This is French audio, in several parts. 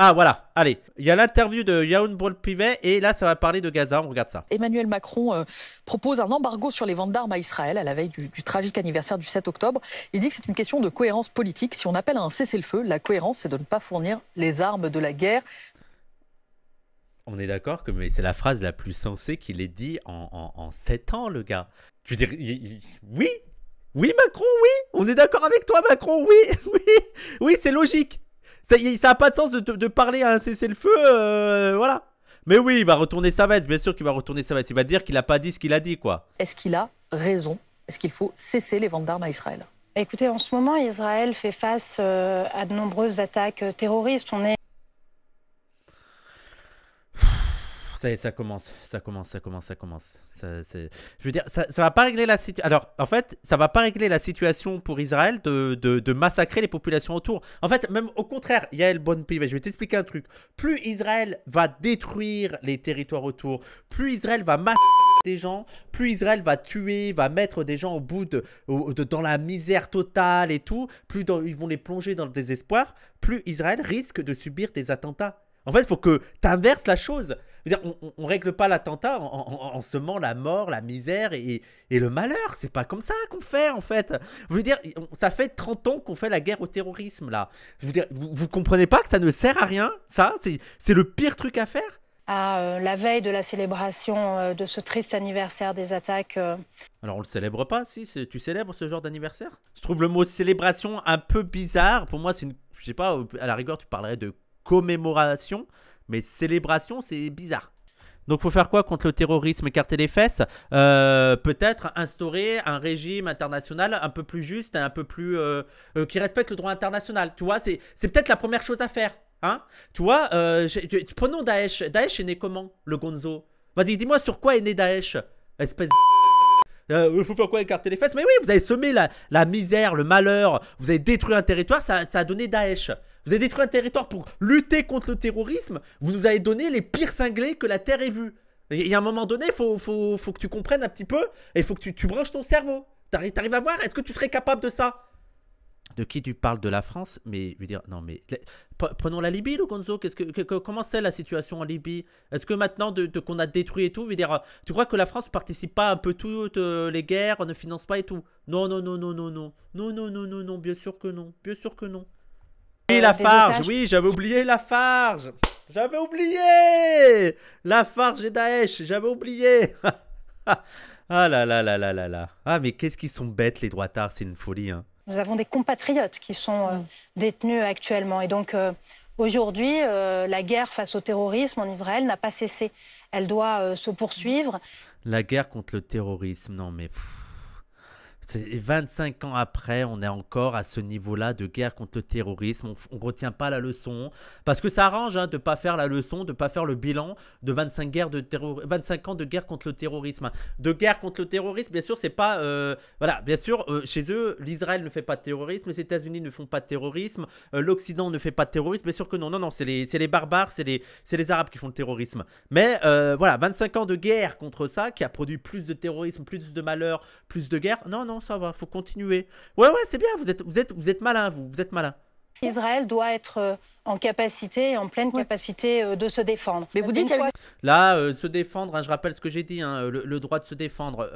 Ah voilà, allez, il y a l'interview de Yaoun Pivet et là ça va parler de Gaza, on regarde ça. Emmanuel Macron euh, propose un embargo sur les ventes d'armes à Israël à la veille du, tragique anniversaire du 7 octobre. Il dit que c'est une question de cohérence politique. Si on appelle à un cessez-le-feu, la cohérence c'est de ne pas fournir les armes de la guerre. On est d'accord que c'est la phrase la plus sensée qu'il ait dit en, sept 7 ans le gars. Je veux dire, oui, oui Macron, oui, on est d'accord avec toi Macron, oui, oui, oui c'est logique. Ça n'a pas de sens de, parler à un cessez-le-feu, euh, voilà. Mais oui, il va retourner sa veste, bien sûr qu'il va retourner sa veste. Il va dire qu'il n'a pas dit ce qu'il a dit, quoi. Est-ce qu'il a raison Est-ce qu'il faut cesser les ventes d'armes à Israël Écoutez, en ce moment, Israël fait face euh, à de nombreuses attaques euh, terroristes. On est ça, ça commence, ça commence, ça commence, ça commence. je veux dire, ça, ne va pas régler la situation. Alors, en fait, ça va pas régler la situation pour Israël de, massacrer les populations autour. En fait, même au contraire, Yael pays. je vais t'expliquer un truc. Plus Israël va détruire les territoires autour, plus Israël va massacrer des gens, plus Israël va tuer, va mettre des gens au bout de, dans la misère totale et tout, plus ils vont les plonger dans le désespoir, plus Israël risque de subir des attentats. En fait, il faut que tu inverses la chose on, ne règle pas l'attentat en, semant la mort, la misère et, le malheur. C'est pas comme ça qu'on fait, en fait. Je veux dire, ça fait 30 ans qu'on fait la guerre au terrorisme, là. vous, vous comprenez pas que ça ne sert à rien, ça C'est le pire truc à faire à ah, euh, la veille de la célébration euh, de ce triste anniversaire des attaques. Euh. Alors on le célèbre pas, si tu célèbres ce genre d'anniversaire Je trouve le mot célébration un peu bizarre. Pour moi, c'est une, sais pas, à la rigueur, tu parlerais de commémoration. Mais célébration, c'est bizarre. Donc faut faire quoi contre le terrorisme Écarter les fesses euh, Peut-être instaurer un régime international un peu plus juste, un peu plus... Euh, euh, qui respecte le droit international. Tu vois, c'est peut-être la première chose à faire. Hein tu vois, prenons Daesh. Daesh est né comment, le Gonzo Vas-y, dis-moi sur quoi est né Daesh Espèce de... Il faut faire quoi écarter les fesses Mais oui, vous avez semé la, misère, le malheur, vous avez détruit un territoire, ça, ça a donné Daesh. Vous avez détruit un territoire pour lutter contre le terrorisme. Vous nous avez donné les pires cinglés que la Terre ait vus. Il y a un moment donné, il faut, faut, faut, que tu comprennes un petit peu et il faut que tu, tu branches ton cerveau. T'arrives arrives à voir Est-ce que tu serais capable de ça de qui tu parles de la France, mais je veux dire, non, mais prenons la Libye, Lugonzo. Qu'est-ce que, comment c'est la situation en Libye Est-ce que maintenant de, qu'on a détruit et tout, je veux dire, tu crois que la France participe pas un peu toutes euh, les guerres, ne finance pas et tout Non, non, non, non, non, non, non, non, non, non, non, bien sûr que non, bien sûr que non. Oui, la Farge, oui, j'avais oublié la Farge. J'avais oublié La Farge et Daesh, j'avais oublié Ah là là là là là là Ah mais qu'est-ce qu'ils sont bêtes les droitards, c'est une folie hein. Nous avons des compatriotes qui sont euh, mm. détenus actuellement et donc euh, aujourd'hui euh, la guerre face au terrorisme en Israël n'a pas cessé. Elle doit se poursuivre. La guerre contre le terrorisme, non mais... Et 25 ans après, on est encore à ce niveau-là de guerre contre le terrorisme. On ne retient pas la leçon. Parce que ça arrange hein, de ne pas faire la leçon, de ne pas faire le bilan de 25, guerres de 25 ans de guerre contre le terrorisme. De guerre contre le terrorisme, bien sûr, c'est pas. Euh, voilà, bien sûr, euh, chez eux, l'Israël ne fait pas de terrorisme, les États-Unis ne font pas de terrorisme, euh, l'Occident ne fait pas de terrorisme. Bien sûr que non, non, non, c'est les, les, barbares, c'est les, les Arabes qui font le terrorisme. Mais voilà, 25 ans de guerre contre ça, qui a produit plus de terrorisme, plus de malheur, plus de guerre. Non, non ça va, faut continuer. Ouais, ouais, c'est bien, vous êtes, vous êtes, vous êtes malin, vous, vous êtes malin. Israël doit être euh, en capacité, en pleine capacité euh, de se défendre. Mais vous dites là, euh, se défendre. Hein, je rappelle ce que j'ai dit, hein, le, droit de se défendre.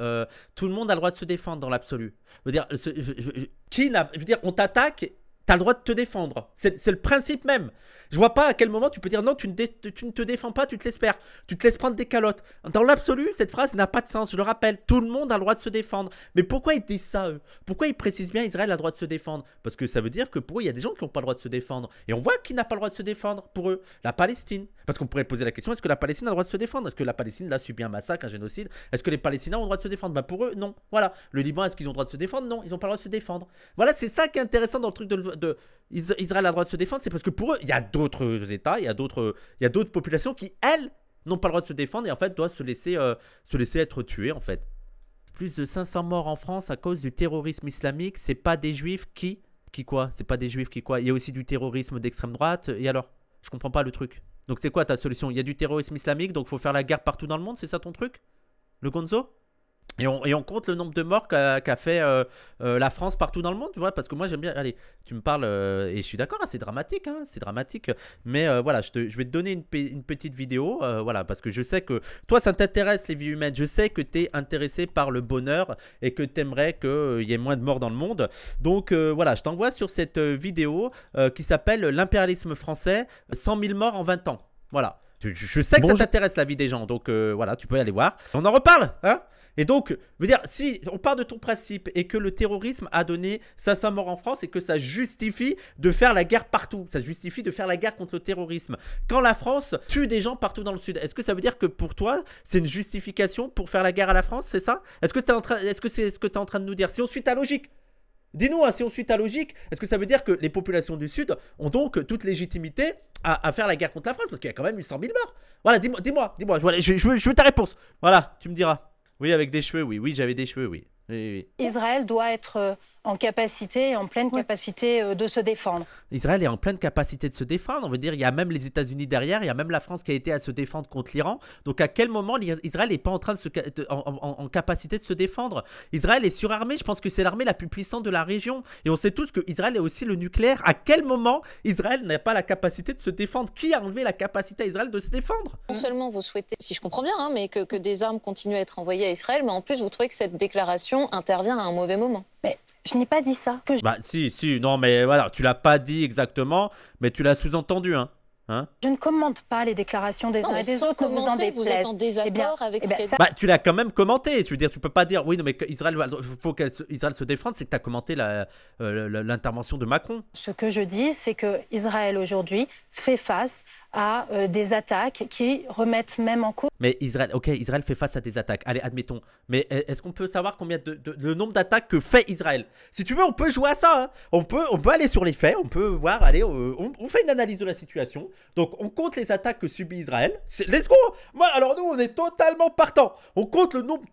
tout le monde a le droit de se défendre dans l'absolu. Je veux dire, je, je veux dire, on t'attaque T'as le droit de te défendre. C'est le principe même. Je vois pas à quel moment tu peux dire non, tu ne, te défends pas, tu te laisses Tu te laisses prendre des calottes. Dans l'absolu, cette phrase n'a pas de sens. Je le rappelle, tout le monde a le droit de se défendre. Mais pourquoi ils disent ça, eux Pourquoi ils précisent bien Israël a le droit de se défendre Parce que ça veut dire que pour eux, il y a des gens qui n'ont pas le droit de se défendre. Et on voit qui n'a pas le droit de se défendre pour eux. La Palestine. Parce qu'on pourrait poser la question est-ce que la Palestine a le droit de se défendre Est-ce que la Palestine a subi un massacre, un génocide Est-ce que les Palestiniens ont le droit de se défendre bah, Pour eux, non. Voilà. Le Liban, est-ce qu'ils ont le droit de se défendre Non, ils n'ont pas le droit de se défendre. Voilà, c'est ça qui est intéressant dans le truc de de Israël a le droit de se défendre, c'est parce que pour eux, il y a d'autres États, il y a d'autres, il y a d'autres populations qui elles n'ont pas le droit de se défendre et en fait doivent se laisser, euh, se laisser être tuées, en fait. Plus de 500 morts en France à cause du terrorisme islamique, c'est pas des juifs qui qui quoi C'est pas des juifs qui quoi Il y a aussi du terrorisme d'extrême droite et alors Je comprends pas le truc. Donc c'est quoi ta solution Il y a du terrorisme islamique, donc faut faire la guerre partout dans le monde, c'est ça ton truc Le Gonzo et on, compte le nombre de morts qu'a fait euh, euh, la France partout dans le monde, tu vois, parce que moi j'aime bien, allez, tu me parles, euh, et je suis d'accord, hein, c'est dramatique, hein, c'est dramatique, mais voilà, je, vais te donner une, petite vidéo, voilà, parce que je sais que toi ça t'intéresse les vies humaines, je sais que tu es intéressé par le bonheur et que t'aimerais qu'il y ait moins de morts dans le monde, donc voilà, je t'envoie sur cette vidéo qui s'appelle L'impérialisme français, 100 000 morts en 20 ans, voilà. Je, sais que ça t'intéresse la vie des gens, donc voilà, tu peux y aller voir. On en reparle, hein et donc, veut dire, si on part de ton principe et que le terrorisme a donné 500 morts en France et que ça justifie de faire la guerre partout, ça justifie de faire la guerre contre le terrorisme. Quand la France tue des gens partout dans le Sud, est-ce que ça veut dire que pour toi, c'est une justification pour faire la guerre à la France, c'est ça Est-ce que tu en train, est-ce que c'est ce que tu es en train de nous dire Si on suit ta logique, Dis-nous, hein, si on suit ta logique, est-ce que ça veut dire que les populations du Sud ont donc toute légitimité à, faire la guerre contre la France Parce qu'il y a quand même eu 100 000 morts. Voilà, dis-moi, dis-moi, dis-moi, je, veux ta réponse. Voilà, tu me diras. Oui, avec des cheveux, oui. Oui, j'avais des cheveux, oui. Israël doit être euh, en capacité, en pleine capacité euh, de se défendre. Israël est en pleine capacité de se défendre. On veut dire, il y a même les États-Unis derrière, il y a même la France qui a été à se défendre contre l'Iran. Donc à quel moment Israël n'est pas en train de se, en, capacité de se défendre Israël est surarmé. Je pense que c'est l'armée la plus puissante de la région. Et on sait tous que Israël est aussi le nucléaire. À quel moment Israël n'a pas la capacité de se défendre Qui a enlevé la capacité à Israël de se défendre Non seulement vous souhaitez, si je comprends bien, hein, mais que des armes continuent à être envoyées à Israël, mais en plus vous trouvez que cette déclaration intervient à un mauvais moment. Mais je n'ai pas dit ça. Bah si, si, non, mais voilà, tu l'as pas dit exactement, mais tu l'as sous-entendu, hein. hein. je ne commente pas les déclarations des uns et des autres que vous en Vous êtes en eh désaccord avec eh bien, bah, tu l'as quand même commenté. Je veux dire, tu peux pas dire oui, non, mais Israël, faut qu'Israël se défende. C'est que tu as commenté euh, l'intervention de Macron. Ce que je dis, c'est que Israël aujourd'hui fait face à euh, des attaques qui remettent même en cause. Mais Israël, ok, Israël fait face à des attaques. Allez, admettons. Mais e, est-ce qu'on peut savoir combien de, le nombre d'attaques que fait Israël Si tu veux, on peut jouer à ça. Hein. On peut, on peut aller sur les faits. On peut voir. Allez, on, fait une analyse de la situation. Donc, on compte les attaques que subit Israël. Let's go. Hein. Moi, alors nous, on est totalement partant. On compte le nombre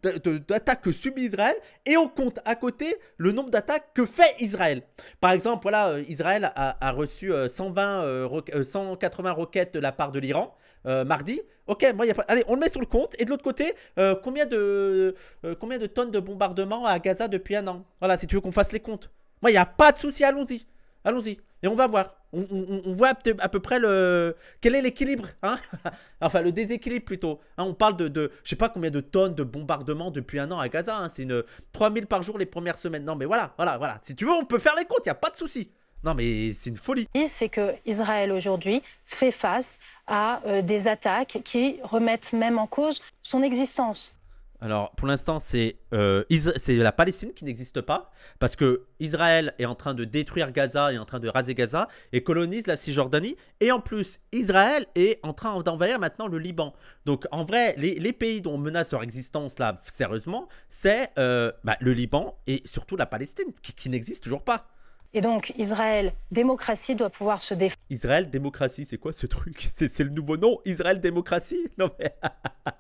d'attaques que subit Israël et on compte à côté le nombre d'attaques que fait Israël. Par exemple, voilà, euh, Israël a, reçu 120, euh, 180 roquettes de la part de l'Iran euh, mardi. Ok, moi, y a pas... allez, on le met sur le compte. Et de l'autre côté, euh, combien, de, euh, combien de tonnes de bombardements à Gaza depuis un an Voilà, si tu veux qu'on fasse les comptes. Moi, il n'y a pas de souci, allons-y. Allons-y. Et on va voir. On, voit à peu, près le... Quel est l'équilibre hein? Enfin, le déséquilibre plutôt. Hein, on parle de, de... Je sais pas combien de tonnes de bombardements depuis un an à Gaza. Hein. C'est une... 3000 par jour les premières semaines. Non, mais voilà, voilà, voilà. Si tu veux, on peut faire les comptes, il n'y a pas de souci. Non, mais c'est une folie. C'est que Israël aujourd'hui fait face à euh, des attaques qui remettent même en cause son existence. Alors, pour l'instant, euh, c'est la Palestine qui n'existe pas, parce que Israël est en train de détruire Gaza, est en train de raser Gaza, et colonise la Cisjordanie, et en plus, Israël est en train d'envahir maintenant le Liban. Donc, en vrai, les, pays dont on menace leur existence, là, sérieusement, c'est euh, bah, le Liban et surtout la Palestine, qui n'existe toujours pas. Et donc, Israël, démocratie, doit pouvoir se défendre. Israël, démocratie, c'est quoi ce truc c'est, le nouveau nom Israël, démocratie Non mais...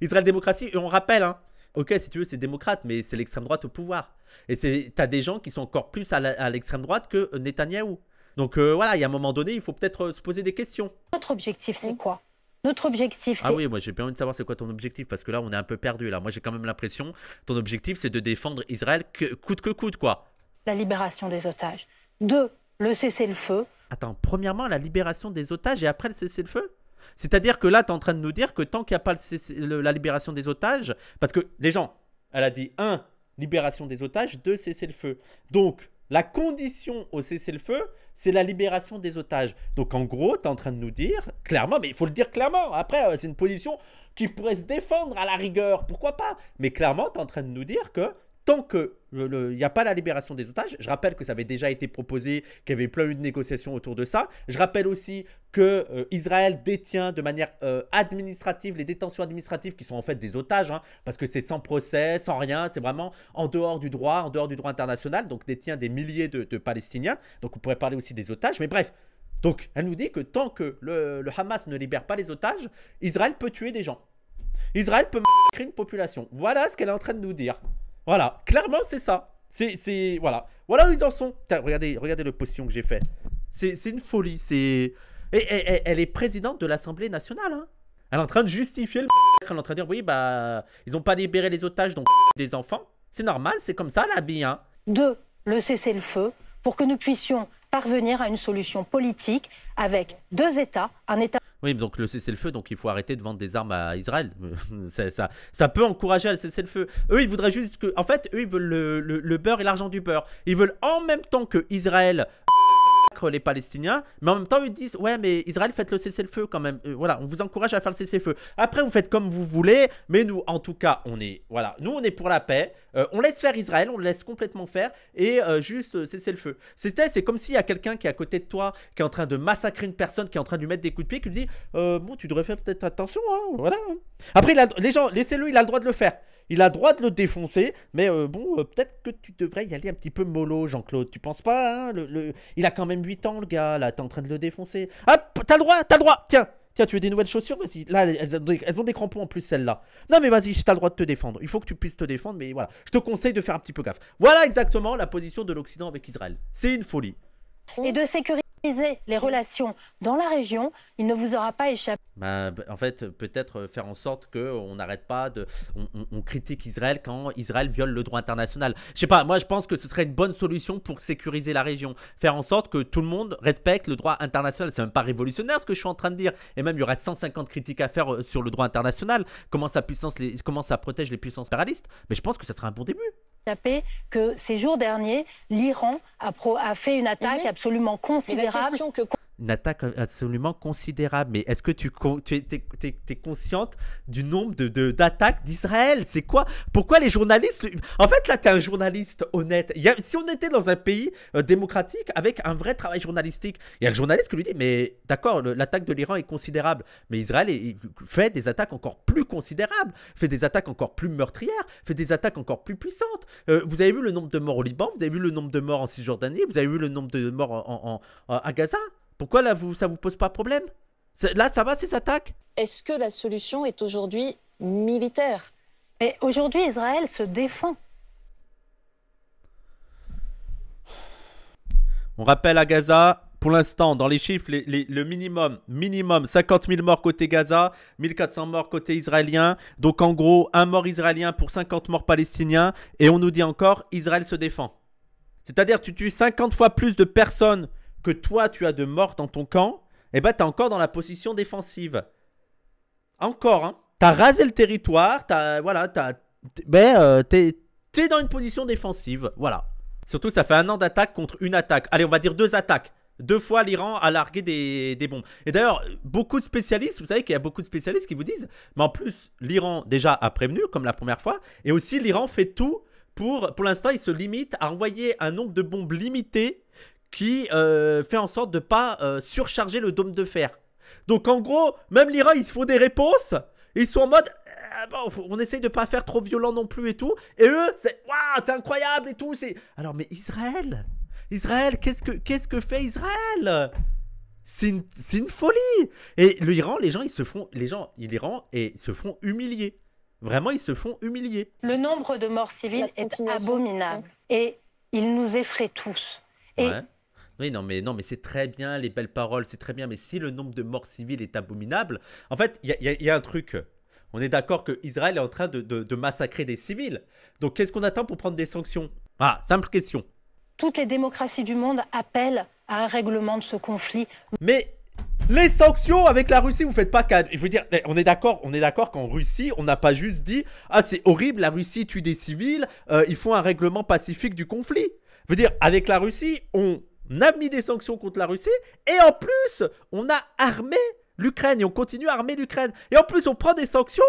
Israël, démocratie, et on rappelle, hein, ok, si tu veux, c'est démocrate, mais c'est l'extrême droite au pouvoir. Et t'as des gens qui sont encore plus à, l'extrême droite que euh, Netanyahou. Donc euh, voilà, il y a un moment donné, il faut peut-être euh, se poser des questions. Notre objectif, c'est mmh. quoi notre objectif, ah c'est... Ah oui, moi j'ai bien envie de savoir c'est quoi ton objectif, parce que là on est un peu perdu là. Moi j'ai quand même l'impression, ton objectif c'est de défendre Israël que, coûte que coûte quoi la libération des otages. Deux, le cessez-le-feu. Attends, premièrement, la libération des otages et après le cessez-le-feu C'est-à-dire que là, tu es en train de nous dire que tant qu'il n'y a pas la libération des otages, parce que les gens, elle a dit un, libération des otages, deux, cessez-le-feu. Donc, la condition au cessez-le-feu, c'est la libération des otages. Donc en gros, tu es en train de nous dire, clairement, mais il faut le dire clairement, après, euh, c'est une position qui pourrait se défendre à la rigueur, pourquoi pas Mais clairement, tu es en train de nous dire que tant que il n'y a pas la libération des otages. Je rappelle que ça avait déjà été proposé, qu'il y avait plein de négociations autour de ça. Je rappelle aussi que euh, Israël détient de manière euh, administrative les détentions administratives qui sont en fait des otages, hein, parce que c'est sans procès, sans rien, c'est vraiment en dehors du droit, en dehors du droit international, donc détient des milliers de, Palestiniens. Donc on pourrait parler aussi des otages, mais bref. Donc elle nous dit que tant que le, le Hamas ne libère pas les otages, Israël peut tuer des gens. Israël peut créer une population. Voilà ce qu'elle est en train de nous dire. Voilà, clairement, c'est ça. C'est, voilà. Voilà où ils en sont. regardez, regardez le potion que j'ai fait. C'est, une folie. C'est. elle, est présidente de l'Assemblée nationale. Hein. Elle est en train de justifier le. Elle est en train de dire oui, bah, ils ont pas libéré les otages, donc des enfants. C'est normal, c'est comme ça la vie. Hein. Deux, le cessez-le-feu pour que nous puissions parvenir à une solution politique avec deux États, un État. Oui, donc le cessez-le-feu, donc il faut arrêter de vendre des armes à Israël. ça, ça, peut encourager à le cessez-le-feu. Eux, ils voudraient juste que. En fait, eux, ils veulent le, le beurre et l'argent du beurre. Ils veulent en même temps que Israël les Palestiniens, mais en même temps, ils disent Ouais, mais Israël, faites le cessez-le-feu quand même. Euh, voilà, on vous encourage à faire le cessez-le-feu. Après, vous faites comme vous voulez, mais nous, en tout cas, on est, voilà, nous, on est pour la paix. Euh, on laisse faire Israël, on le laisse complètement faire et euh, juste cessez-le-feu. C'était, c'est comme s'il y a quelqu'un qui est à côté de toi, qui est en train de massacrer une personne, qui est en train de lui mettre des coups de pied, qui lui dit Bon, tu devrais faire peut-être attention, hein, voilà. Hein. Après, les gens, laissez-le, il a le droit de le faire. Il a droit de le défoncer, mais euh, bon, euh, peut-être que tu devrais y aller un petit peu mollo, Jean-Claude. Tu penses pas hein, Il a quand même 8 ans, le gars, là, t'es en train de le défoncer. Hop, t'as le droit, t'as le droit Tiens Tiens, tu veux des nouvelles chaussures Vas-y, là, elles ont, des, crampons en plus, celles-là. Non, mais vas-y, t'as le droit de te défendre. Il faut que tu puisses te défendre, mais voilà. Je te conseille de faire un petit peu gaffe. Voilà exactement la position de l'Occident avec Israël. C'est une folie. Et de sécurité. Sécuriser les relations dans la région, il ne vous aura pas échappé. Bah, bah, en fait, peut-être euh, faire en sorte qu'on euh, n'arrête pas de. On, critique Israël quand Israël viole le droit international. Je sais pas, moi je pense que ce serait une bonne solution pour sécuriser la région. Faire en sorte que tout le monde respecte le droit international. C'est même pas révolutionnaire ce que je suis en train de dire. Et même, il y aura 150 critiques à faire euh, sur le droit international. Comment ça, puissance comment ça protège les puissances impérialistes. Mais je pense que ce serait un bon début que ces jours derniers, l'Iran a, a, fait une attaque mhm. absolument considérable une attaque absolument considérable. Mais est-ce que tu, es, consciente du nombre d'attaques de, d'Israël C'est quoi Pourquoi les journalistes... En fait, là, tu es un journaliste honnête. si on était dans un pays euh, démocratique avec un vrai travail journalistique, il y a le journaliste qui lui dit, mais d'accord, l'attaque de l'Iran est considérable, mais Israël fait des attaques encore plus considérables, fait des attaques encore plus meurtrières, fait des attaques encore plus puissantes. Euh, vous avez vu le nombre de morts au Liban, vous avez vu le nombre de morts en Cisjordanie, vous avez vu le nombre de morts à Gaza. Pourquoi là, vous, ça vous pose pas problème Là, ça va ces attaques Est-ce que la solution est aujourd'hui militaire Mais aujourd'hui, Israël se défend. On rappelle à Gaza, pour l'instant, dans les chiffres, le minimum, minimum, 50 000 morts côté Gaza, 1400 morts côté israélien. Donc en gros, un mort israélien pour 50 morts palestiniens. Et on nous dit encore, Israël se défend. C'est-à-dire, tu tues 50 fois plus de personnes que toi tu as de morts dans ton camp, et eh ben t'es encore dans la position défensive. Encore, hein. T'as rasé le territoire, t'as. Voilà, t'as. Ben, euh, t'es dans une position défensive. Voilà. Surtout, ça fait un an d'attaque contre une attaque. Allez, on va dire deux attaques. Deux fois l'Iran a largué des, des bombes. Et d'ailleurs, beaucoup de spécialistes, vous savez qu'il y a beaucoup de spécialistes qui vous disent, mais en plus, l'Iran déjà a prévenu, comme la première fois, et aussi l'Iran fait tout pour, pour l'instant, il se limite à envoyer un nombre de bombes limité qui euh, fait en sorte de pas euh, surcharger le dôme de fer. Donc en gros, même l'Iran, ils se font des réponses. Ils sont en mode, eh, on essaye de pas faire trop violent non plus et tout. Et eux, c'est, waouh, c'est incroyable et tout. C'est... Alors mais Israël Israël, qu'est-ce que, qu'est-ce que fait Israël c'est une, une, folie Et l'Iran, les gens, ils se font, les gens, l'Iran, et se font humilier. Vraiment, ils se font humilier. Le nombre de morts civiles est abominable. Et il nous effraie tous. Et oui, non, mais, non, mais c'est très bien, les belles paroles, c'est très bien, mais si le nombre de morts civiles est abominable, en fait, il y, a, un truc. On est d'accord que Israël est en train de, massacrer des civils. Donc qu'est-ce qu'on attend pour prendre des sanctions Ah, simple question. Toutes les démocraties du monde appellent à un règlement de ce conflit. Mais les sanctions avec la Russie, vous faites pas qu'à. Je veux dire, on est d'accord, on est d'accord qu'en Russie, on n'a pas juste dit ah c'est horrible, la Russie tue des civils, euh, ils il faut un règlement pacifique du conflit. Je veux dire, avec la Russie, on on a mis des sanctions contre la Russie, et en plus, on a armé l'Ukraine, et on continue à armer l'Ukraine. Et en plus, on prend des sanctions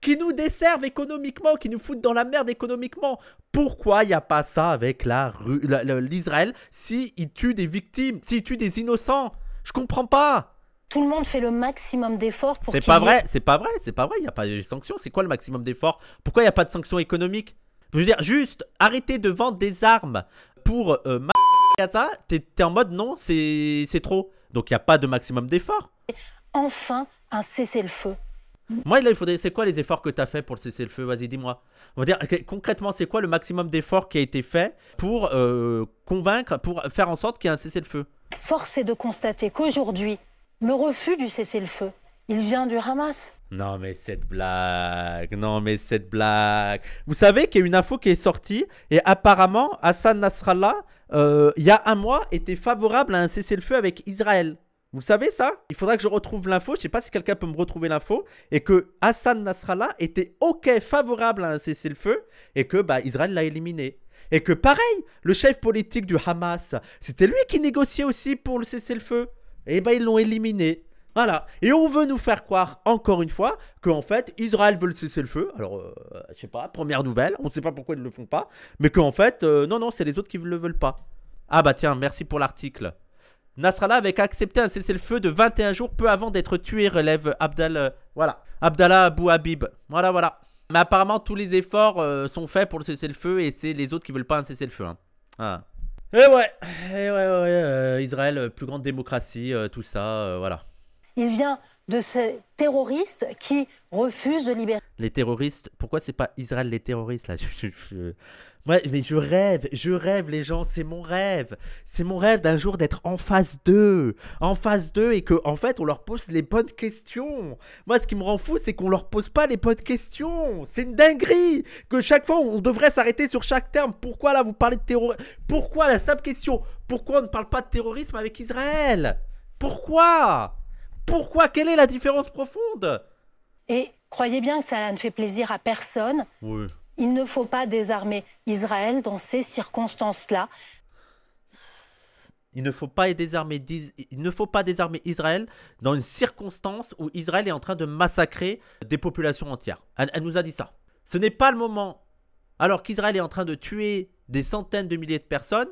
qui nous desservent économiquement, qui nous foutent dans la merde économiquement. Pourquoi il n'y a pas ça avec l'Israël si il tue des victimes, s'il si tue des innocents Je comprends pas tout le monde fait le maximum d'efforts pour. C'est pas, vrai, c'est pas vrai, c'est pas vrai. Il n'y a pas de sanctions. C'est quoi le maximum d'efforts Pourquoi il n'y a pas de sanctions économiques Je veux dire, juste Arrêter de vendre des armes pour euh, ça, t'es en mode non, c'est trop. Donc il n'y a pas de maximum d'efforts. Enfin, un cessez-le-feu. Moi, là, il faudrait. C'est quoi les efforts que tu as fait pour le cessez-le-feu Vas-y, dis-moi. On va dire concrètement, c'est quoi le maximum d'efforts qui a été fait pour euh, convaincre, pour faire en sorte qu'il y ait un cessez-le-feu Force est de constater qu'aujourd'hui, le refus du cessez-le-feu, il vient du Hamas. Non, mais cette blague. Non, mais cette blague. Vous savez qu'il y a une info qui est sortie et apparemment, Hassan Nasrallah euh, il y a un mois, était favorable à un cessez-le-feu avec Israël. Vous savez ça Il faudra que je retrouve l'info. Je sais pas si quelqu'un peut me retrouver l'info. Et que Hassan Nasrallah était OK, favorable à un cessez-le-feu. Et que bah, Israël l'a éliminé. Et que pareil, le chef politique du Hamas, c'était lui qui négociait aussi pour le cessez-le-feu. Et eh bah, ben, ils l'ont éliminé. Voilà. Et on veut nous faire croire, encore une fois, qu'en fait, Israël veut le cesser le feu. Alors, euh, je sais pas, première nouvelle, on ne sait pas pourquoi ils ne le font pas. Mais qu'en fait, euh, non, non, c'est les autres qui ne le veulent pas. Ah bah tiens, merci pour l'article. Nasrallah avait accepté un cessez-le-feu de 21 jours peu avant d'être tué, relève Abdel euh, voilà. Abdallah Abou Habib. Voilà, voilà. Mais apparemment, tous les efforts sont faits pour le cessez-le-feu et c'est les autres qui veulent pas un cessez-le-feu. Hein. Ah. Et eh ouais, et eh ouais, ouais. Israël, plus grande démocratie, tout ça, voilà il vient de ces terroristes qui refusent de libérer. Les terroristes, pourquoi c'est pas Israël les terroristes là je, mais je rêve, je rêve les gens, c'est mon rêve. C'est mon rêve d'un jour d'être en face d'eux, en face d'eux et que en fait on leur pose les bonnes questions. Moi ce qui me rend fou c'est qu'on leur pose pas les bonnes questions. C'est une dinguerie que chaque fois on devrait s'arrêter sur chaque terme. Pourquoi là vous parlez de terrorisme Pourquoi la simple question Pourquoi on ne parle pas de terrorisme avec Israël Pourquoi pourquoi Quelle est la différence profonde Et croyez bien que ça ne fait plaisir à personne. Il ne faut pas désarmer Israël dans ces circonstances-là. Il ne, faut pas désarmer, il ne faut pas désarmer Israël dans une circonstance où Israël est en train de massacrer des populations entières. elle nous a dit ça. Ce n'est pas le moment, alors qu'Israël est en train de tuer des centaines de milliers de personnes,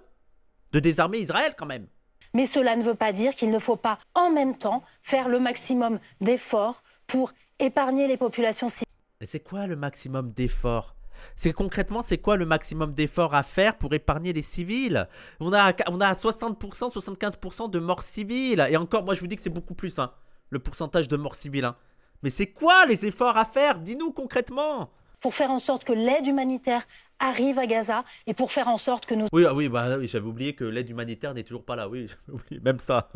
de désarmer Israël quand même mais cela ne veut pas dire qu'il ne faut pas en même temps faire le maximum d'efforts pour épargner les populations civiles. Mais c'est quoi le maximum d'efforts c'est concrètement, c'est quoi le maximum d'efforts à faire pour épargner les civils on a, on 60%, 75% de morts civiles. Et encore, moi je vous dis que c'est beaucoup plus, hein, le pourcentage de morts civiles. Hein. Mais c'est quoi les efforts à faire Dis-nous concrètement pour faire en sorte que l'aide humanitaire arrive à Gaza et pour faire en sorte que nous... Oui, ah oui, bah, j'avais oublié que l'aide humanitaire n'est toujours pas là, oui, oublié même ça.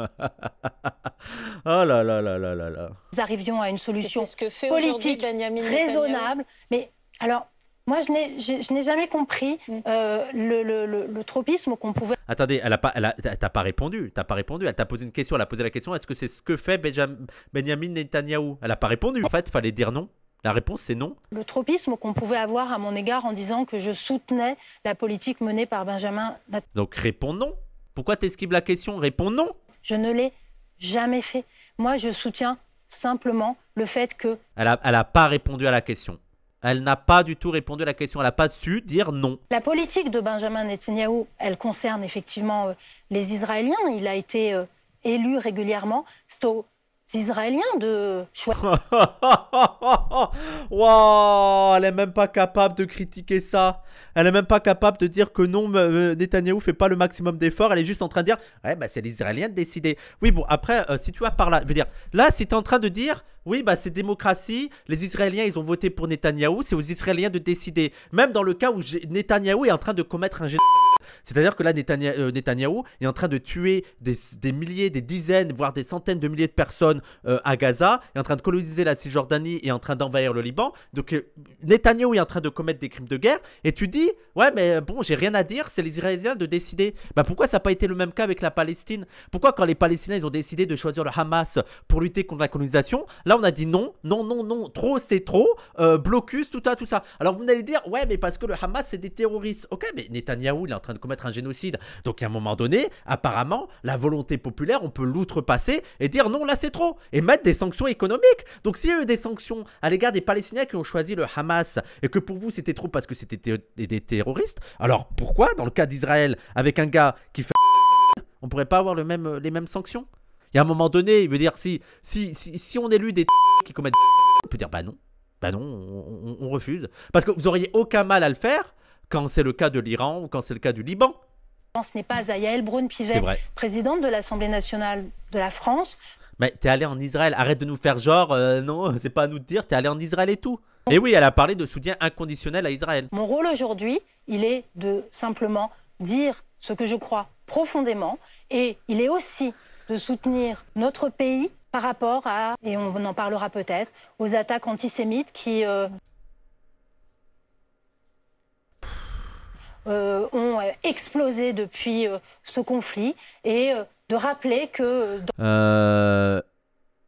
Oh là là là là là Nous arrivions à une solution politique raisonnable. Mais alors, moi, je n'ai jamais compris mm. euh, le, tropisme qu'on pouvait. Attendez, elle n'a pas, elle pas répondu. T'as pas répondu. Elle t'a posé une question. Elle a posé la question. Est-ce que c'est ce que fait Benjamin Netanyahu Elle n'a pas répondu. En fait, fallait dire non. La réponse, c'est non. Le tropisme qu'on pouvait avoir à mon égard en disant que je soutenais la politique menée par Benjamin Netanyahu. Donc réponds non. Pourquoi t'esquives la question Réponds non. Je ne l'ai jamais fait. Moi, je soutiens simplement le fait que... Elle n'a a pas répondu à la question. Elle n'a pas du tout répondu à la question, elle n'a pas su dire non. La politique de Benjamin Netanyahu, elle concerne effectivement euh, les Israéliens. Il a été euh, élu régulièrement. C'est c'est israélien de choisir. Waouh, elle est même pas capable de critiquer ça. Elle est même pas capable de dire que non, euh, Netanyahou fait pas le maximum d'efforts. Elle est juste en train de dire, ouais, bah c'est les Israéliens de décider. Oui, bon, après, euh, si tu vas par là, je veux dire, là, si es en train de dire, oui, bah c'est démocratie. Les Israéliens, ils ont voté pour Netanyahou. C'est aux Israéliens de décider. Même dans le cas où Netanyahou est en train de commettre un génocide. C'est-à-dire que là, euh, Netanyahou est en train de tuer des, milliers, des dizaines, voire des centaines de milliers de personnes euh, à Gaza, est en train de coloniser la Cisjordanie et est en train d'envahir le Liban. Donc euh, Netanyahou est en train de commettre des crimes de guerre. Et tu dis, ouais, mais bon, j'ai rien à dire, c'est les Israéliens de décider. Bah pourquoi ça n'a pas été le même cas avec la Palestine Pourquoi quand les Palestiniens, ils ont décidé de choisir le Hamas pour lutter contre la colonisation, là on a dit non, non, non, non, trop, c'est trop, euh, blocus, tout ça, tout ça. Alors vous allez dire, ouais, mais parce que le Hamas, c'est des terroristes. Ok, mais Netanyahu il est en train de commettre un génocide. Donc à un moment donné, apparemment, la volonté populaire, on peut l'outrepasser et dire non, là, c'est trop. Et mettre des sanctions économiques. Donc s'il y a eu des sanctions à l'égard des Palestiniens qui ont choisi le Hamas et que pour vous, c'était trop parce que c'était des, terroristes, alors pourquoi, dans le cas d'Israël, avec un gars qui fait on pourrait pas avoir les mêmes sanctions il y a un moment donné, il veut dire, si, si, si, si on élu des qui commettent on peut dire, bah non, bah non, on, refuse. Parce que vous auriez aucun mal à le faire quand c'est le cas de l'Iran ou quand c'est le cas du Liban. Ce n'est pas à elbroun présidente de l'Assemblée nationale de la France. Mais t'es allé en Israël, arrête de nous faire genre, euh, non, c'est pas à nous de dire, t'es allé en Israël et tout. Et oui, elle a parlé de soutien inconditionnel à Israël. Mon rôle aujourd'hui, il est de simplement dire ce que je crois profondément et il est aussi de soutenir notre pays par rapport à, et on en parlera peut-être, aux attaques antisémites qui euh, euh, ont euh, explosé depuis ce conflit et de rappeler que...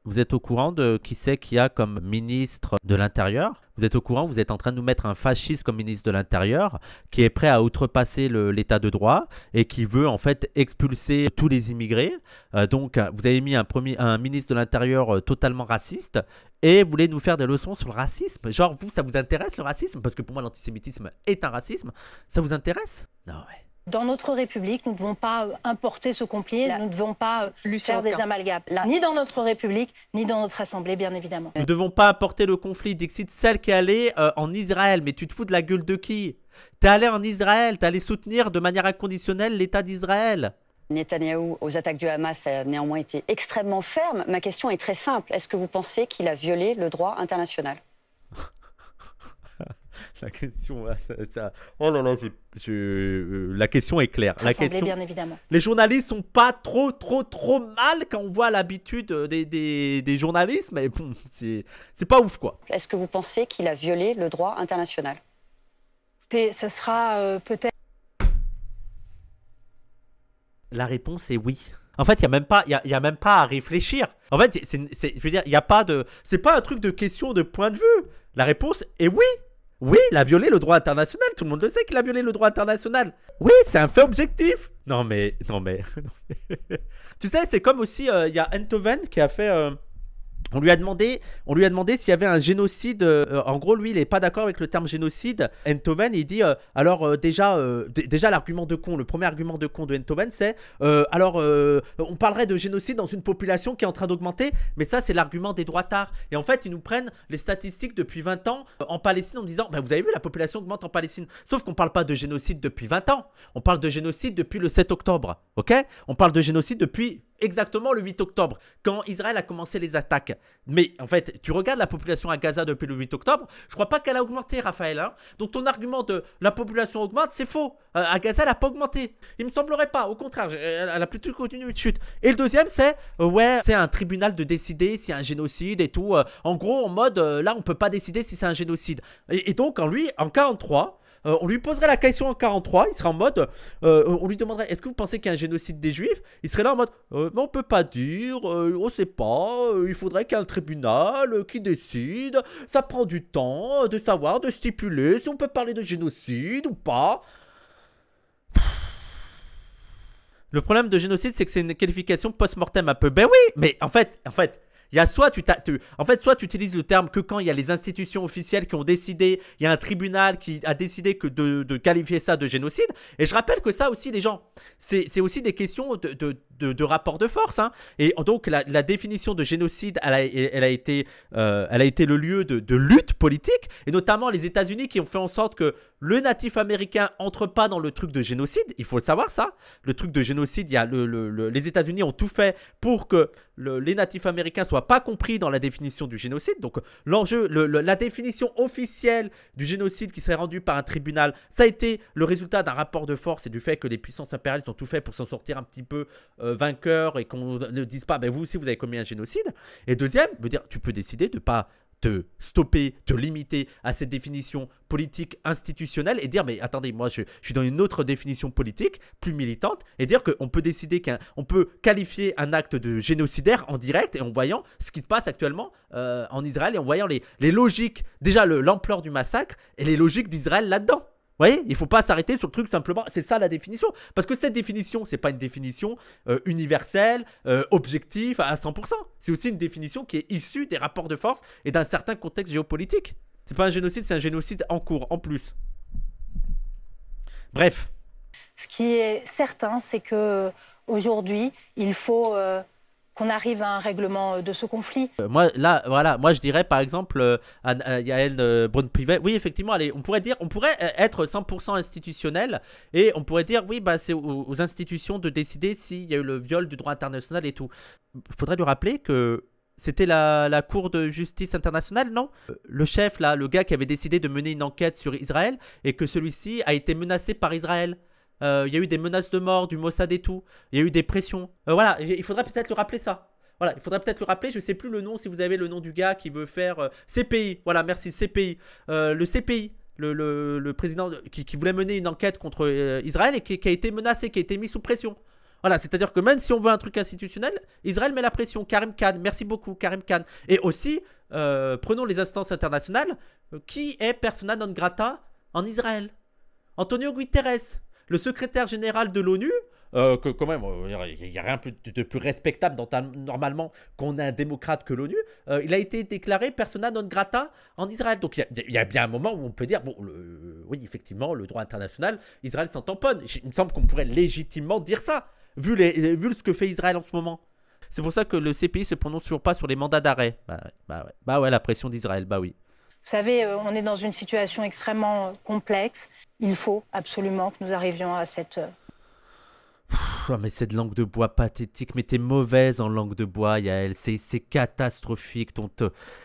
Vous êtes au courant de qui c'est qu'il y a comme ministre de l'Intérieur Vous êtes au courant, vous êtes en train de nous mettre un fasciste comme ministre de l'Intérieur qui est prêt à outrepasser l'état de droit et qui veut en fait expulser tous les immigrés. Euh, donc vous avez mis un, premier, un ministre de l'Intérieur euh, totalement raciste et vous voulez nous faire des leçons sur le racisme. Genre vous, ça vous intéresse le racisme Parce que pour moi l'antisémitisme est un racisme. Ça vous intéresse Non ouais dans notre République, nous ne devons pas euh, importer ce conflit, nous ne devons pas euh, faire des amalgames, ni dans notre République, ni dans notre Assemblée, bien évidemment. Nous ne devons pas importer le conflit, Dixit, celle qui est allée euh, en Israël, mais tu te fous de la gueule de qui T'es allé en Israël, t'es allé soutenir de manière inconditionnelle l'État d'Israël. Netanyahou aux attaques du Hamas a néanmoins été extrêmement ferme. Ma question est très simple. Est-ce que vous pensez qu'il a violé le droit international la question, ça, oh euh, la question est claire. La bien évidemment. Les journalistes sont pas trop, trop, trop mal quand on voit l'habitude euh, des, des, journalistes, mais bon, c'est pas ouf quoi. Est-ce que vous pensez qu'il a violé le droit international ce sera euh, peut-être. La réponse est oui. En fait, il y a même pas, il y, a, même pas à réfléchir. En fait, je veux dire, il y a pas de, c'est pas un truc de question de point de vue. La réponse est oui. Oui, il a violé le droit international, tout le monde le sait qu'il a violé le droit international. Oui, c'est un fait objectif. Non mais, non mais... tu sais, c'est comme aussi, euh, il y a Entoven qui a fait... Euh, on lui a demandé, on lui a demandé s'il y avait un génocide. Euh, en gros, lui, il n'est pas d'accord avec le terme génocide. Enthoven, il dit euh, alors euh, déjà, déjà l'argument de con, le premier argument de con de Enthoven, c'est alors on parlerait de génocide dans une population qui est en train d'augmenter, mais ça c'est l'argument des droits tard. Et en fait, ils nous prennent les statistiques depuis 20 ans en Palestine en disant ben, vous avez vu la population augmente en Palestine. Sauf qu'on parle pas de génocide depuis 20 ans. On parle de génocide depuis le 7 octobre, ok On parle de génocide depuis exactement le 8 octobre, quand Israël a commencé les attaques. Mais en fait, tu regardes la population à Gaza depuis le 8 octobre, je crois pas qu'elle a augmenté, Raphaël. Hein Donc ton argument de la population augmente, c'est faux. Euh, à Gaza, elle a pas augmenté. Il me semblerait pas, au contraire, elle a plutôt continué de chute. Et le deuxième, c'est, euh, ouais, c'est un tribunal de décider si y a un génocide et tout. Euh, en gros, en mode, là, on peut pas décider si c'est un génocide. Et, et donc, en lui, en 43, euh, on lui poserait la question en 43, il serait en mode, euh, on lui demanderait, est-ce que vous pensez qu'il y a un génocide des juifs Il serait là en mode, euh, mais on peut pas dire, on sait pas, il faudrait qu'il y ait un tribunal qui décide, ça prend du temps de savoir, de stipuler si on peut parler de génocide ou pas. Le problème de génocide, c'est que c'est une qualification post-mortem un peu. Ben oui, mais en fait, en fait, il y a soit tu, tu en fait, soit tu utilises le terme que quand il y a les institutions officielles qui ont décidé, il y a un tribunal qui a décidé que de, qualifier ça de génocide. Et je rappelle que ça aussi, les gens, c'est aussi des questions de de, de rapport de force. Hein. Et donc la, définition de génocide, elle a, été, euh, elle a été le lieu de, lutte politique, et notamment les États-Unis qui ont fait en sorte que le natif américain entre pas dans le truc de génocide. Il faut le savoir ça. Le truc de génocide, il y a les États-Unis ont tout fait pour que les natifs américains soient pas compris dans la définition du génocide. Donc l'enjeu, la définition officielle du génocide qui serait rendue par un tribunal, ça a été le résultat d'un rapport de force et du fait que les puissances impériales ont tout fait pour s'en sortir un petit peu. Euh, euh, vainqueur et qu'on ne dise pas, ben vous aussi, vous avez commis un génocide. Et deuxième, veut dire, tu peux décider de pas te stopper, te limiter à cette définition politique institutionnelle et dire mais attendez moi je, suis dans une autre définition politique plus militante et dire qu'on peut décider qu'on peut qualifier un acte de génocidaire en direct et en voyant ce qui se passe actuellement euh, en Israël et en voyant les, les logiques déjà l'ampleur du massacre et les logiques d'Israël là-dedans vous voyez, il ne faut pas s'arrêter sur le truc simplement. C'est ça la définition. Parce que cette définition, c'est pas une définition euh, universelle, euh, objective à 100%. C'est aussi une définition qui est issue des rapports de force et d'un certain contexte géopolitique. C'est pas un génocide, c'est un génocide en cours, en plus. Bref. Ce qui est certain, c'est que aujourd'hui, il faut euh, qu'on arrive à un règlement euh, de ce conflit. Euh, moi, là, voilà, moi je dirais par exemple à, euh, Yael privé oui, effectivement, on pourrait dire, on pourrait être 100% institutionnel et on pourrait dire, oui, bah, c'est aux, institutions de décider s'il y a eu le viol du droit international et tout. Faudrait lui rappeler que c'était la, la, Cour de justice internationale, non Le chef, là, le gars qui avait décidé de mener une enquête sur Israël et que celui-ci a été menacé par Israël. Euh, il y a eu des menaces de mort du Mossad et tout. Il y a eu des pressions. Euh, voilà, il faudrait peut-être le rappeler ça. Voilà, il faudrait peut-être le rappeler. Je sais plus le nom si vous avez le nom du gars qui veut faire euh, CPI. Voilà, merci CPI. le CPI. Le, le, le président qui, voulait mener une enquête contre Israël et qui, a été menacé, qui a été mis sous pression. Voilà, c'est-à-dire que même si on veut un truc institutionnel, Israël met la pression. Karim Khan, merci beaucoup, Karim Khan. Et aussi, prenons les instances internationales. qui est persona non grata en Israël Antonio Guterres le secrétaire général de l'ONU, euh, quand même, euh, il n'y a, rien de, plus respectable dans normalement qu'on ait un démocrate que l'ONU. Euh, il a été déclaré persona non grata en Israël. Donc il y, a bien un moment où on peut dire, bon, oui, effectivement, le droit international, Israël s'en tamponne. Il me semble qu'on pourrait légitimement dire ça, vu, les, vu ce que fait Israël en ce moment. C'est pour ça que le CPI se prononce toujours pas sur les mandats d'arrêt. bah ouais, bah bah la pression d'Israël, bah oui. Vous savez, euh, on est dans une situation extrêmement euh, complexe. Il faut absolument que nous arrivions à cette euh, ah mais cette langue de bois pathétique, mais t'es mauvaise en langue de bois, Yael, c'est, c'est catastrophique, ton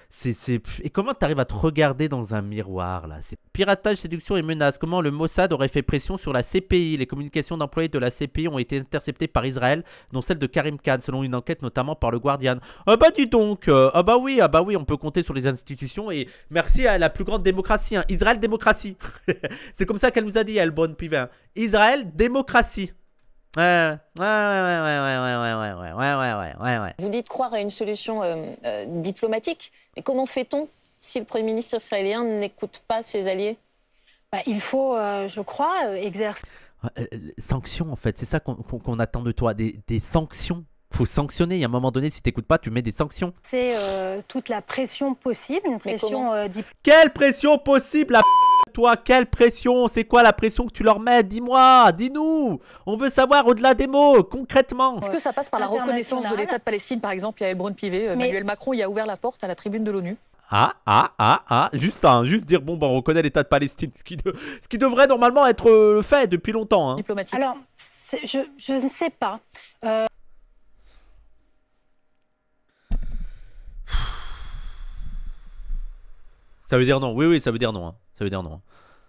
C'est, Et comment t'arrives à te regarder dans un miroir, là c'est... Piratage, séduction et menace, comment le Mossad aurait fait pression sur la CPI Les communications d'employés de la CPI ont été interceptées par Israël, dont celle de Karim Khan, selon une enquête notamment par le Guardian. Ah bah dis donc, euh, ah bah oui, ah bah oui, on peut compter sur les institutions, et merci à la plus grande démocratie, hein, Israël démocratie C'est comme ça qu'elle nous a dit, elle, bonne Pivin. Hein. Israël démocratie Ouais, ouais, ouais, ouais, ouais, ouais, ouais, ouais, ouais, ouais, ouais, Vous dites croire à une solution diplomatique, mais comment fait-on si le Premier ministre israélien n'écoute pas ses alliés bah, Il faut, je crois, exercer. Sanctions, en fait, c'est ça qu'on attend de toi, des, des sanctions faut sanctionner. Il y a un moment donné, si tu n'écoutes pas, tu mets des sanctions. C'est toute la pression possible, une pression diplomatique... Quelle pression possible, la toi, quelle pression C'est quoi la pression que tu leur mets Dis-moi, dis-nous On veut savoir au-delà des mots, concrètement Est-ce que ça passe par la reconnaissance de l'État de Palestine, par exemple Il y a Elbrun Pivé. Euh, Emmanuel Macron il a ouvert la porte à la tribune de l'ONU. Ah, ah, ah, ah, juste ça, hein. juste dire, bon, ben, on reconnaît l'État de Palestine, ce qui, ce qui, devrait normalement être euh, fait depuis longtemps. Hein. Diplomatique. Alors, je, je, ne sais pas. Euh, ça veut dire non, oui, oui, ça veut dire non. Hein ça veut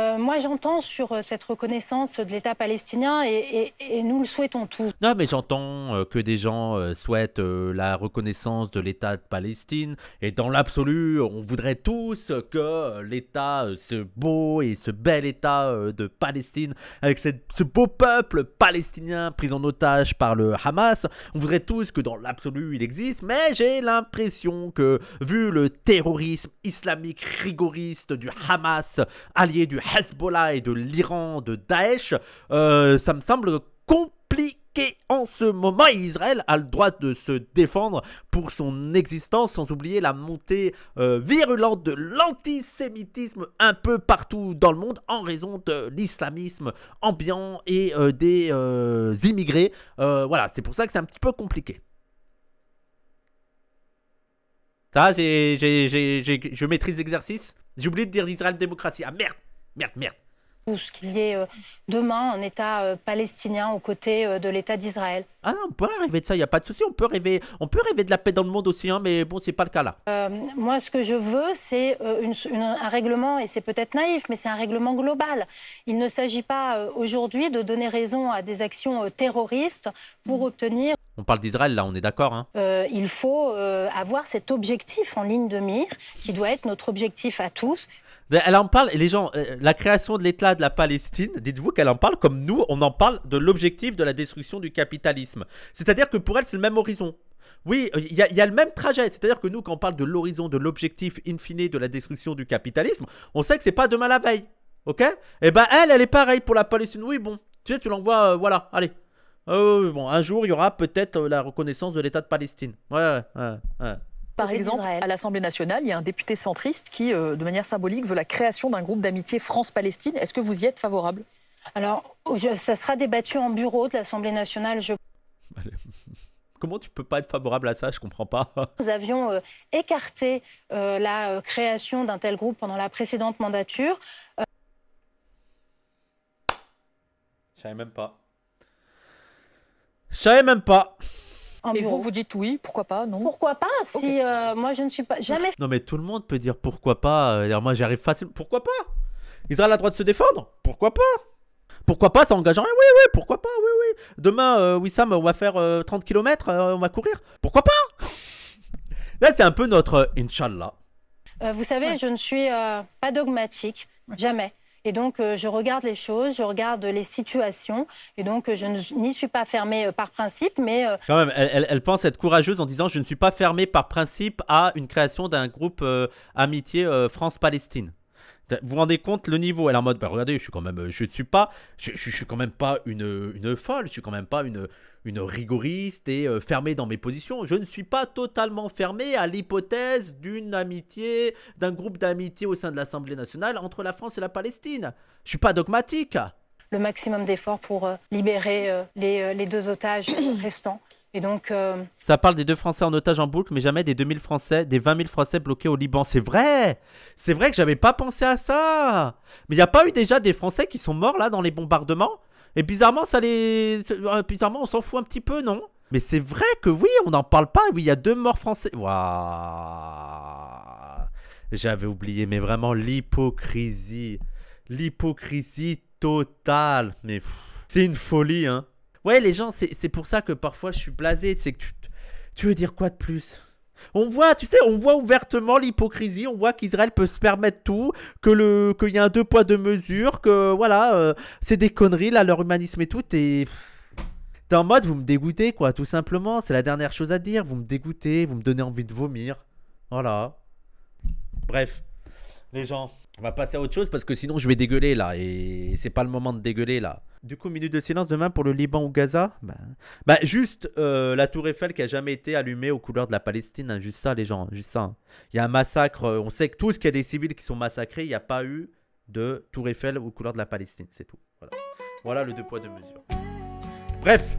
euh, moi, j'entends sur euh, cette reconnaissance de l'État palestinien et, nous le souhaitons tous. Non, mais j'entends euh, que des gens souhaitent la reconnaissance de l'État de Palestine et dans l'absolu, on voudrait tous que l'État, ce beau et ce bel État de Palestine, avec ce beau peuple palestinien pris en otage par le Hamas, on voudrait tous que dans l'absolu, il existe, mais j'ai l'impression que vu le terrorisme islamique rigoriste du Hamas, allié du Hezbollah et de l'Iran, de Daesh, euh, ça me semble compliqué en ce moment. Israël a le droit de se défendre pour son existence, sans oublier la montée euh, virulente de l'antisémitisme un peu partout dans le monde en raison de l'islamisme ambiant et euh, des immigrés. voilà, c'est pour ça que c'est un petit peu compliqué. Ça, j'ai, je maîtrise l'exercice. J'ai oublié de dire Israël démocratie. Ah merde merde, merde. Ou ce qu'il y ait euh, demain un État euh, palestinien aux côtés euh, de l'État d'Israël. Ah, on peut rêver de ça, il n'y a pas de souci, on peut rêver, on peut rêver de la paix dans le monde aussi, hein, mais bon, c'est pas le cas là. moi, ce que je veux, c'est un règlement, et c'est peut-être naïf, mais c'est un règlement global. Il ne s'agit pas aujourd'hui de donner raison à des actions terroristes pour obtenir. On parle d'Israël, là, on est d'accord. Hein. il faut avoir cet objectif en ligne de mire, qui doit être notre objectif à tous, ben, elle en parle, les gens, euh, la création de l'État de la Palestine, dites-vous qu'elle en parle comme nous, on en parle de l'objectif de la destruction du capitalisme. C'est-à-dire que pour elle, c'est le même horizon. Oui, euh, il y, a le même trajet. C'est-à-dire que nous, quand on parle de l'horizon, de l'objectif infini de la destruction du capitalisme, on sait que c'est pas demain la veille. Ok Et eh ben elle, elle est pareille pour la Palestine. Oui, bon, tu sais, tu l'envoies, euh, voilà, allez. bon, un jour, il y aura peut-être la reconnaissance de l'État de Palestine. ouais, ouais. ouais par exemple, à l'Assemblée nationale, il y a un député centriste qui, euh, de manière symbolique, veut la création d'un groupe d'amitié France-Palestine. Est-ce que vous y êtes favorable Alors, ça sera débattu en bureau de l'Assemblée nationale, je... Comment tu peux pas être favorable à ça Je comprends pas. Nous avions euh, écarté euh, la création d'un tel groupe pendant la précédente mandature. Je savais même pas. Je savais même pas. Ah, Et vous, vous dites oui, pourquoi pas, non Pourquoi pas Si euh, moi, je ne suis pas jamais. Non, mais tout le monde peut dire pourquoi pas. Euh, Alors, moi, j'arrive facilement. Pourquoi pas Ils a le droit de se défendre Pourquoi pas pourquoi pas, ça Oui, oui, pourquoi pas, oui, oui. Demain, oui euh, Wissam, on va faire 30 km, on va courir. Pourquoi pas Là, c'est un peu notre Inch'Allah. vous savez, je ne suis pas dogmatique, jamais. Et donc, euh, je regarde les choses, je regarde les situations. Et donc, euh, je n'y suis pas fermée euh, par principe, mais. Quand même, elle, pense être courageuse en disant Je ne suis pas fermée par principe à une création d'un groupe amitié France-Palestine. Vous vous rendez compte le niveau Elle est en mode bah, Regardez, je suis quand même. Je suis pas. je suis quand même pas une, une folle, je suis quand même pas une une rigoriste et euh, fermée dans mes positions. Je ne suis pas totalement fermé à l'hypothèse d'une amitié, d'un groupe d'amitié au sein de l'Assemblée nationale entre la France et la Palestine. Je suis pas dogmatique. Le maximum d'efforts pour euh, libérer euh, les, deux otages restants. Et donc, Ça parle des deux Français en otage en boucle, mais jamais des 2000 Français, des 20 000 Français bloqués au Liban. C'est vrai C'est vrai que j'avais pas pensé à ça Mais il n'y a pas eu déjà des Français qui sont morts là dans les bombardements et bizarrement, ça les. Euh, bizarrement, on s'en fout un petit peu, non Mais c'est vrai que oui, on n'en parle pas. Oui, il y a deux morts français. J'avais oublié, mais vraiment l'hypocrisie. L'hypocrisie totale. Mais c'est une folie, hein. Ouais, les gens, c'est pour ça que parfois je suis blasé. C'est que tu, tu veux dire quoi de plus on voit, tu sais, on voit ouvertement l'hypocrisie, on voit qu'Israël peut se permettre tout, que le qu'il y a un deux poids deux mesures, que voilà, euh, c'est des conneries là, leur humanisme et tout, et t'es en mode vous me dégoûtez quoi, tout simplement, c'est la dernière chose à dire, vous me dégoûtez, vous me donnez envie de vomir, voilà. Bref, les gens. On va passer à autre chose parce que sinon je vais dégueuler là et c'est pas le moment de dégueuler là. Du coup, minute de silence demain pour le Liban ou Gaza bah, juste euh, la tour Eiffel qui a jamais été allumée aux couleurs de la Palestine, hein, juste ça les gens, juste ça. Hein. Il y a un massacre, euh, on sait que tous qu'il y a des civils qui sont massacrés, il n'y a pas eu de tour Eiffel aux couleurs de la Palestine, c'est tout. voilà le deux poids deux mesures. Bref,